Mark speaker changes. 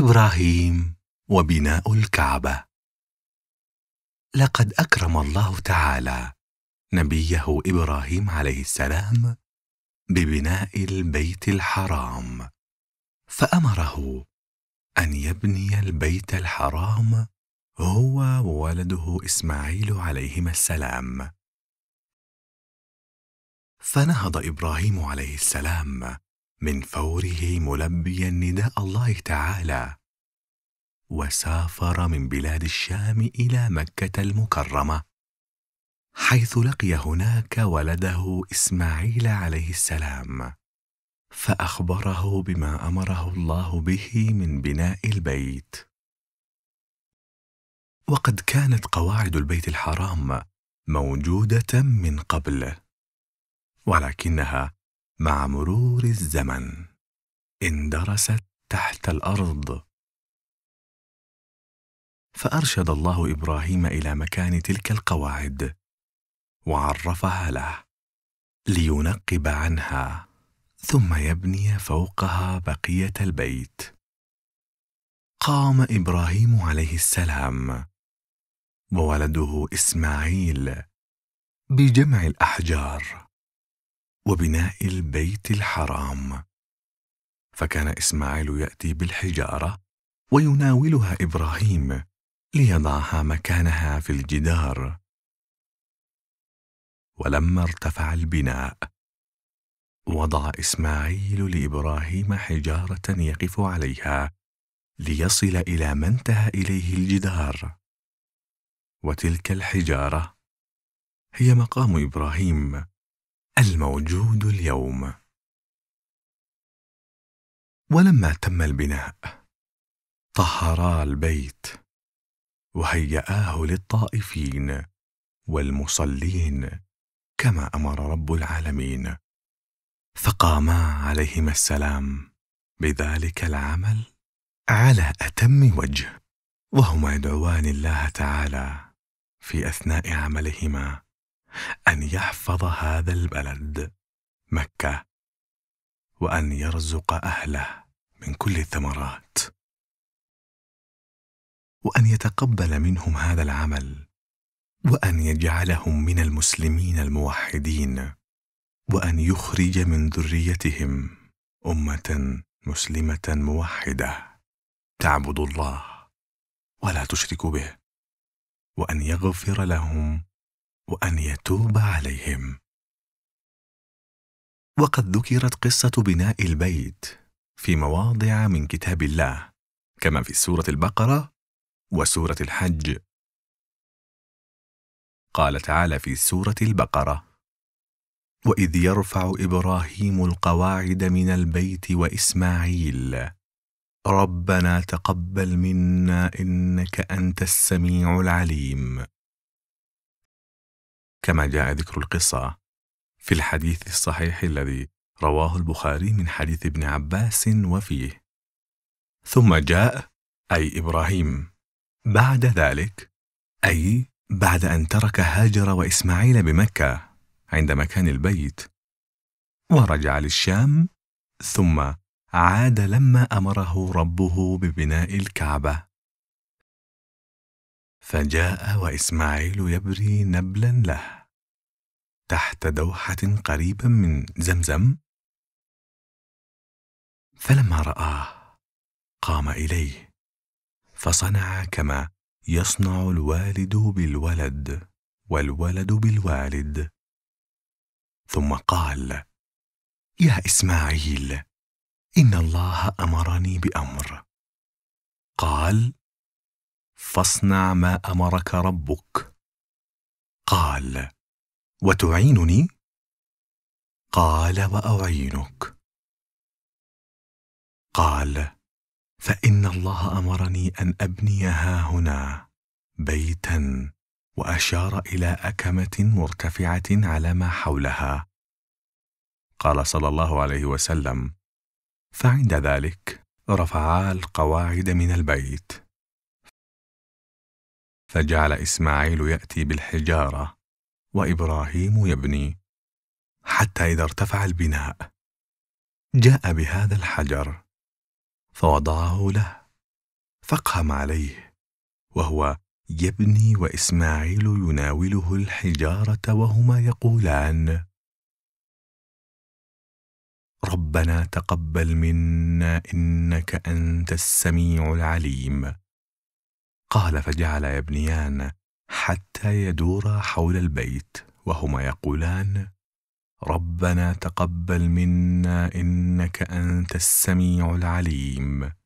Speaker 1: إبراهيم وبناء الكعبة لقد أكرم الله تعالى نبيه إبراهيم عليه السلام ببناء البيت الحرام فأمره أن يبني البيت الحرام هو وولده إسماعيل عليهما السلام فنهض إبراهيم عليه السلام من فوره ملبيا نداء الله تعالى وسافر من بلاد الشام الى مكه المكرمه حيث لقي هناك ولده اسماعيل عليه السلام فاخبره بما امره الله به من بناء البيت وقد كانت قواعد البيت الحرام موجوده من قبل ولكنها مع مرور الزمن اندرست تحت الارض فارشد الله ابراهيم الى مكان تلك القواعد وعرفها له لينقب عنها ثم يبني فوقها بقيه البيت قام ابراهيم عليه السلام وولده اسماعيل بجمع الاحجار وبناء البيت الحرام فكان اسماعيل ياتي بالحجاره ويناولها ابراهيم ليضعها مكانها في الجدار ولما ارتفع البناء وضع اسماعيل لابراهيم حجاره يقف عليها ليصل الى ما انتهى اليه الجدار وتلك الحجاره هي مقام ابراهيم الموجود اليوم ولما تم البناء طهرا البيت وهياه للطائفين والمصلين كما امر رب العالمين فقاما عليهما السلام بذلك العمل على اتم وجه وهما يدعوان الله تعالى في اثناء عملهما أن يحفظ هذا البلد مكة وأن يرزق أهله من كل الثمرات وأن يتقبل منهم هذا العمل وأن يجعلهم من المسلمين الموحدين وأن يخرج من ذريتهم أمة مسلمة موحدة تعبد الله ولا تشرك به وأن يغفر لهم وان يتوب عليهم وقد ذكرت قصه بناء البيت في مواضع من كتاب الله كما في سوره البقره وسوره الحج قال تعالى في سوره البقره واذ يرفع ابراهيم القواعد من البيت واسماعيل ربنا تقبل منا انك انت السميع العليم كما جاء ذكر القصة في الحديث الصحيح الذي رواه البخاري من حديث ابن عباس وفيه ثم جاء أي إبراهيم بعد ذلك أي بعد أن ترك هاجر وإسماعيل بمكة عند مكان البيت ورجع للشام ثم عاد لما أمره ربه ببناء الكعبة فجاء وإسماعيل يبري نبلا له تحت دوحة قريبا من زمزم فلما رآه قام إليه فصنع كما يصنع الوالد بالولد والولد بالوالد ثم قال يا إسماعيل إن الله أمرني بأمر قال فاصنع ما امرك ربك قال وتعينني قال واعينك قال فان الله امرني ان ابني ها هنا بيتا واشار الى اكمه مرتفعه على ما حولها قال صلى الله عليه وسلم فعند ذلك رفعا القواعد من البيت فجعل إسماعيل يأتي بالحجارة وإبراهيم يبني حتى إذا ارتفع البناء جاء بهذا الحجر فوضعه له فقهم عليه وهو يبني وإسماعيل يناوله الحجارة وهما يقولان ربنا تقبل منا إنك أنت السميع العليم قال فجعل يبنيان حتى يدورا حول البيت وهما يقولان ربنا تقبل منا انك انت السميع العليم